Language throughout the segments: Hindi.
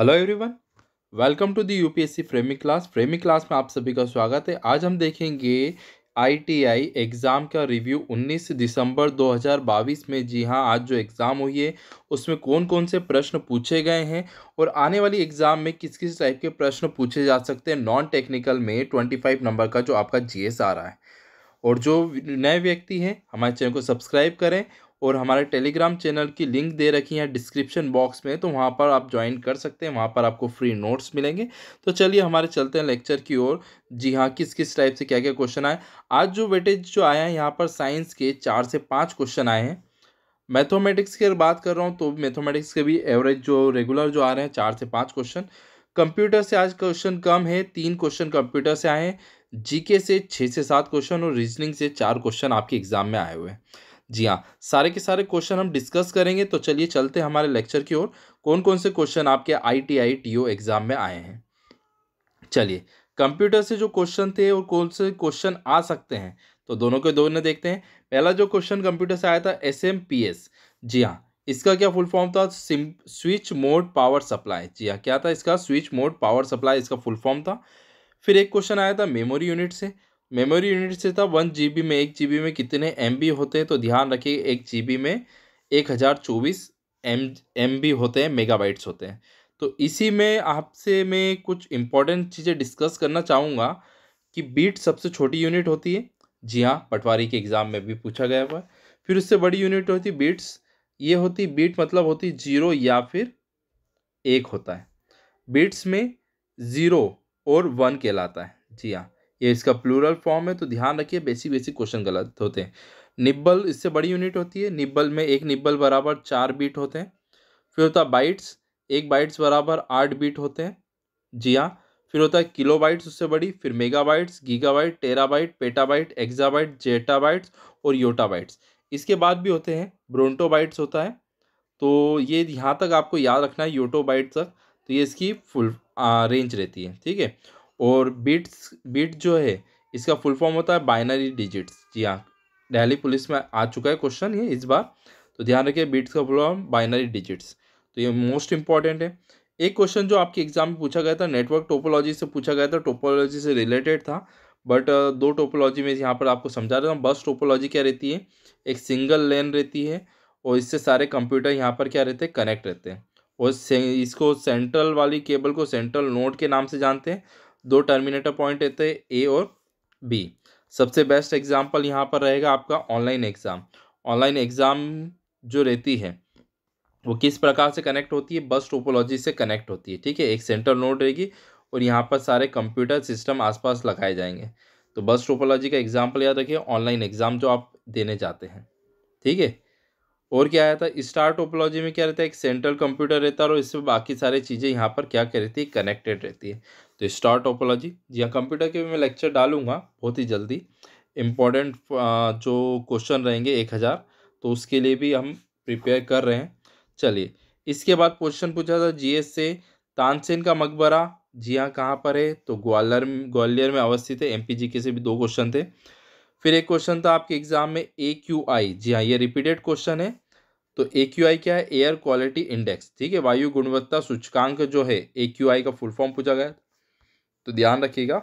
hello everyone welcome to the UPSC framing class framing class में आप सभी का स्वागत है आज हम देखेंगे आईटीआई एग्ज़ाम का रिव्यू 19 दिसंबर 2022 में जी हाँ आज जो एग्ज़ाम हुई है उसमें कौन कौन से प्रश्न पूछे गए हैं और आने वाली एग्ज़ाम में किस किस टाइप के प्रश्न पूछे जा सकते हैं नॉन टेक्निकल में ट्वेंटी नंबर का जो आपका जी आ रहा है और जो नए व्यक्ति हैं हमारे चैनल को सब्सक्राइब करें और हमारे टेलीग्राम चैनल की लिंक दे रखी है डिस्क्रिप्शन बॉक्स में तो वहाँ पर आप ज्वाइन कर सकते हैं वहाँ पर आपको फ्री नोट्स मिलेंगे तो चलिए हमारे चलते हैं लेक्चर की ओर जी हाँ किस किस टाइप से क्या क्या क्वेश्चन आए आज जो वेटेज जो आया है यहाँ पर साइंस के चार से पाँच क्वेश्चन आए हैं मैथोमेटिक्स की बात कर रहा हूँ तो मैथोमेटिक्स के भी एवरेज जो रेगुलर जो आ रहे हैं चार से पाँच क्वेश्चन कंप्यूटर से आज क्वेश्चन कम है तीन क्वेश्चन कंप्यूटर से आए हैं जीके से छः से सात क्वेश्चन और रीजनिंग से चार क्वेश्चन आपके एग्जाम में आए हुए हैं जी हाँ सारे के सारे क्वेश्चन हम डिस्कस करेंगे तो चलिए चलते हमारे लेक्चर की ओर कौन कौन से क्वेश्चन आपके I T I T O exam में आए हैं चलिए कंप्यूटर से जो क्वेश्चन थे और कौन से क्वेश्चन आ सकते हैं तो दोनों के दोनों देखते हैं पहला जो क्वेश्चन कंप्यूटर से आया था एस एम पी एस जी हाँ इसका क्या फुल फॉर्म था सिम स्विच मोड पावर सप्लाई जी हाँ क्या था इसका स्विच मोड पावर सप्लाई इसका फुल फॉर्म था फिर एक क्वेश्चन आया था मेमोरी यूनिट से मेमोरी यूनिट से था वन जी बी में एक जी बी में कितने एम बी होते हैं तो ध्यान रखिए एक जी बी में एक हज़ार चौबीस एम एम बी होते हैं मेगाबाइट्स होते हैं तो इसी में आपसे मैं कुछ इंपॉर्टेंट चीज़ें डिस्कस करना चाहूँगा कि बीट सबसे छोटी यूनिट होती है जी हाँ पटवारी के एग्ज़ाम में भी पूछा गया हुआ फिर उससे बड़ी यूनिट होती बीट्स ये होती बीट मतलब होती जीरो या फिर एक होता है बीट्स में ज़ीरो और वन कहलाता है जी हाँ ये इसका प्लूरल फॉर्म है तो ध्यान रखिए बेसिक बेसिक क्वेश्चन गलत होते हैं निब्बल इससे बड़ी यूनिट होती है निब्बल में एक निब्बल बराबर चार बीट होते हैं फिर होता है बाइट्स एक बाइट्स बराबर आठ बीट होते हैं जी हाँ फिर होता है किलो बाइट्स उससे बड़ी फिर megabytes gigabyte terabyte petabyte exabyte zettabytes और योटा बाइट्स इसके बाद भी होते हैं ब्रोंटो बाइट्स होता है तो ये यहाँ तक आपको याद रखना है योटो बाइट तक तो ये इसकी फुल रेंज रहती है ठीक है और बिट्स बिट जो है इसका फुल फॉर्म होता है बाइनरी डिजिट्स जी हाँ दिल्ली पुलिस में आ चुका है क्वेश्चन ये इस बार तो ध्यान रखिए बिट्स का फुल फॉर्म बाइनरी डिजिट्स तो ये मोस्ट इंपॉर्टेंट है एक क्वेश्चन जो आपके एग्जाम में पूछा गया था नेटवर्क टोपोलॉजी से पूछा गया था टोपोलॉजी से रिलेटेड था बट दो टोपोलॉजी में यहाँ पर आपको समझा रहा हूँ बस टोपोलॉजी क्या रहती है एक सिंगल लेन रहती है और इससे सारे कंप्यूटर यहाँ पर क्या रहते हैं कनेक्ट रहते हैं और इसको सेंट्रल वाली केबल को सेंट्रल नोड के नाम से जानते हैं दो टर्मिनेटर पॉइंट रहते हैं ए और बी सबसे बेस्ट एग्जाम्पल यहाँ पर रहेगा आपका ऑनलाइन एग्ज़ाम ऑनलाइन एग्ज़ाम जो रहती है वो किस प्रकार से कनेक्ट होती है बस टोपोलॉजी से कनेक्ट होती है ठीक है एक सेंटर नोड रहेगी और यहाँ पर सारे कंप्यूटर सिस्टम आसपास लगाए जाएंगे तो बस टोपोलॉजी का एग्जाम्पल याद रखिए ऑनलाइन एग्ज़ाम जो आप देने जाते हैं ठीक है और क्या आया था स्टार टोपोलॉजी में क्या रहता है एक सेंट्रल कंप्यूटर रहता है और इसमें बाकी सारी चीज़ें यहाँ पर क्या रहती है कनेक्टेड रहती है तो स्टार टोपोलॉजी जी हाँ कंप्यूटर के भी मैं लेक्चर डालूंगा बहुत ही जल्दी इम्पॉर्टेंट जो क्वेश्चन रहेंगे एक हज़ार तो उसके लिए भी हम प्रिपेयर कर रहे हैं चलिए इसके बाद क्वेश्चन पूछा था जी से तानसेन का मकबरा जी हाँ कहाँ पर है तो ग्वालियर ग्वालियर में अवस्थित है एम के से भी दो क्वेश्चन थे फिर एक क्वेश्चन था आपके एग्जाम में ए क्यू आई जी हाँ ये रिपीटेड क्वेश्चन है तो ए क्यू आई क्या है एयर क्वालिटी इंडेक्स ठीक है वायु गुणवत्ता सूचकांक जो है ए क्यू आई का फुल फॉर्म पूछा गया तो ध्यान रखिएगा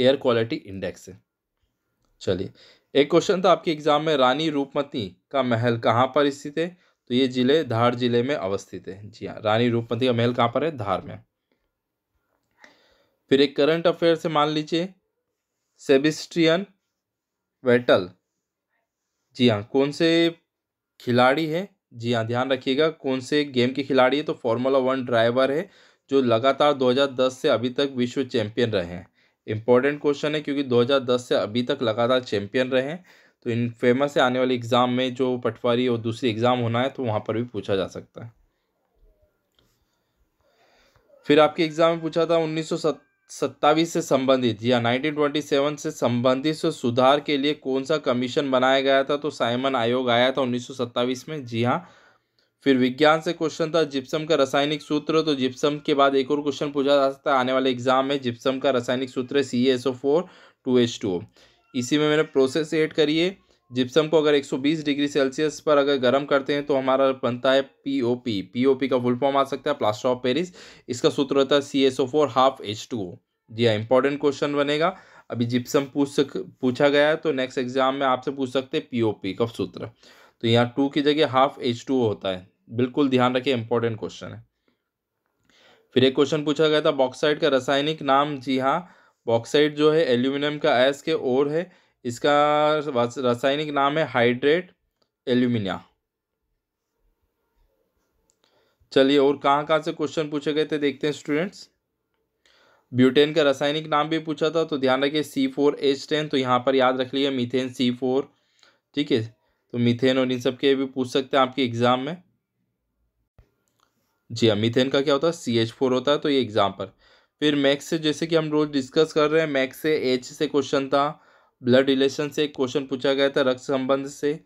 एयर क्वालिटी इंडेक्स है चलिए एक क्वेश्चन था आपके एग्जाम में रानी रूपमती का महल कहाँ पर स्थित है तो ये जिले धार जिले में अवस्थित है जी हाँ रानी रूपमती का महल कहाँ पर है धार में फिर एक करंट अफेयर से मान लीजिए सेबिस्ट्रियन वेटल जी हाँ कौन से खिलाड़ी है जी हाँ ध्यान रखिएगा कौन से गेम के खिलाड़ी है तो फॉर्मूला वन ड्राइवर है जो लगातार 2010 से अभी तक विश्व चैंपियन रहे हैं इंपॉर्टेंट क्वेश्चन है क्योंकि 2010 से अभी तक लगातार चैंपियन रहे हैं तो इन फेमस से आने वाले एग्ज़ाम में जो पटवारी और दूसरी एग्ज़ाम होना है तो वहाँ पर भी पूछा जा सकता है फिर आपके एग्ज़ाम में पूछा था उन्नीस सत्तावीस से संबंधित या 1927 से संबंधित सुधार के लिए कौन सा कमीशन बनाया गया था तो साइमन आयोग आया था सत्तावीस में जी हाँ फिर विज्ञान से क्वेश्चन था जिप्सम का रासायनिक सूत्र तो जिप्सम के बाद एक और क्वेश्चन पूछा जा सकता है आने वाले एग्जाम में जिप्सम का रासायनिक सूत्र C S O four two H two इसी में मैंने प्रोसेस एड करिए जिप्सम को अगर 120 डिग्री सेल्सियस पर अगर गर्म करते हैं तो हमारा बनता है पीओपी पीओपी का फुल फॉर्म आ सकता है प्लास्टर ऑफ पेरिस इसका सूत्र होता है C S O four half H two O जी हाँ इंपॉर्टेंट क्वेश्चन बनेगा अभी जिप्सम पूछ सक पूछा गया है तो नेक्स्ट एग्जाम में आपसे पूछ सकते हैं पीओपी का सूत्र तो यहाँ टू की जगह हाफ एच टू होता है बिल्कुल ध्यान रखिए इंपॉर्टेंट क्वेश्चन है फिर एक क्वेश्चन पूछा गया था बॉक्साइड का रासायनिक नाम जी हाँ बॉक्साइड जो है एल्यूमिनियम का एस के ओर है इसका रासायनिक नाम है हाइड्रेट एल्यूमिनिया चलिए और कहाँ कहाँ से क्वेश्चन पूछे गए थे देखते हैं स्टूडेंट्स ब्यूटेन का रासायनिक नाम भी पूछा था तो ध्यान रखिए सी फोर एच टेन तो यहाँ पर याद रख लिया मीथेन सी फोर ठीक है तो मीथेन और इन सब के भी पूछ सकते हैं आपके एग्ज़ाम में जी हाँ मीथेन का क्या होता है सी एच फोर होता है तो ये एग्ज़ाम पर फिर मैक्स से जैसे कि हम रोज़ डिस्कस कर रहे हैं मैक्स से एच से क्वेश्चन था ब्लड रिलेशन से एक क्वेश्चन पूछा गया था रक्त संबंध से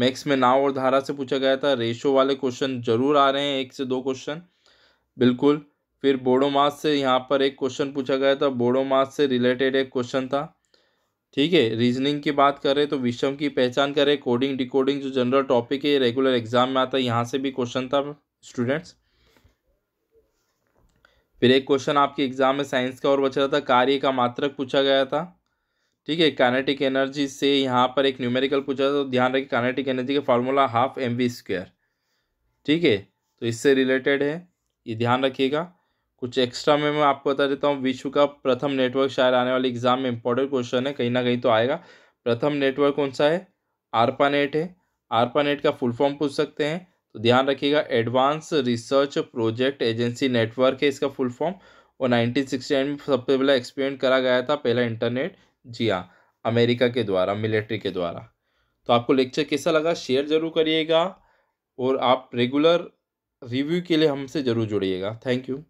मैक्स में नाव और धारा से पूछा गया था रेशो वाले क्वेश्चन जरूर आ रहे हैं एक से दो क्वेश्चन बिल्कुल फिर बोडो मास से यहाँ पर एक क्वेश्चन पूछा गया था बोडो मास से रिलेटेड एक क्वेश्चन था ठीक है रीजनिंग की बात करें तो विषम की पहचान करें कोडिंग डिकोडिंग जो जनरल टॉपिक है रेगुलर एग्जाम में आता है यहाँ से भी क्वेश्चन था स्टूडेंट्स फिर एक क्वेश्चन आपके एग्जाम में साइंस का और बच रहा था कार्य का मात्रक पूछा गया था ठीक है कानेटिक एनर्जी से यहाँ पर एक न्यूमेरिकल पूछा तो ध्यान रखिए कानेटिक एनर्जी का formula half M V square ठीक है तो इससे रिलेटेड है ये ध्यान रखिएगा कुछ एक्स्ट्रा में मैं आपको बता देता हूँ विश्व का प्रथम नेटवर्क शायद आने वाले एग्जाम में इंपॉर्टेंट क्वेश्चन है कहीं ना कहीं तो आएगा प्रथम नेटवर्क कौन सा है आरपानेट है आरपानेट का फुल फॉर्म पूछ सकते हैं तो ध्यान रखिएगा advance research project agency network है इसका फुल फॉर्म और नाइनटीन सिक्सटी नाइन में सबसे पहला एक्सपेरिमेंट करा गया था पहला इंटरनेट जी हाँ अमेरिका के द्वारा मिलिट्री के द्वारा तो आपको लेक्चर कैसा लगा शेयर ज़रूर करिएगा और आप रेगुलर रिव्यू के लिए हमसे ज़रूर जुड़िएगा थैंक यू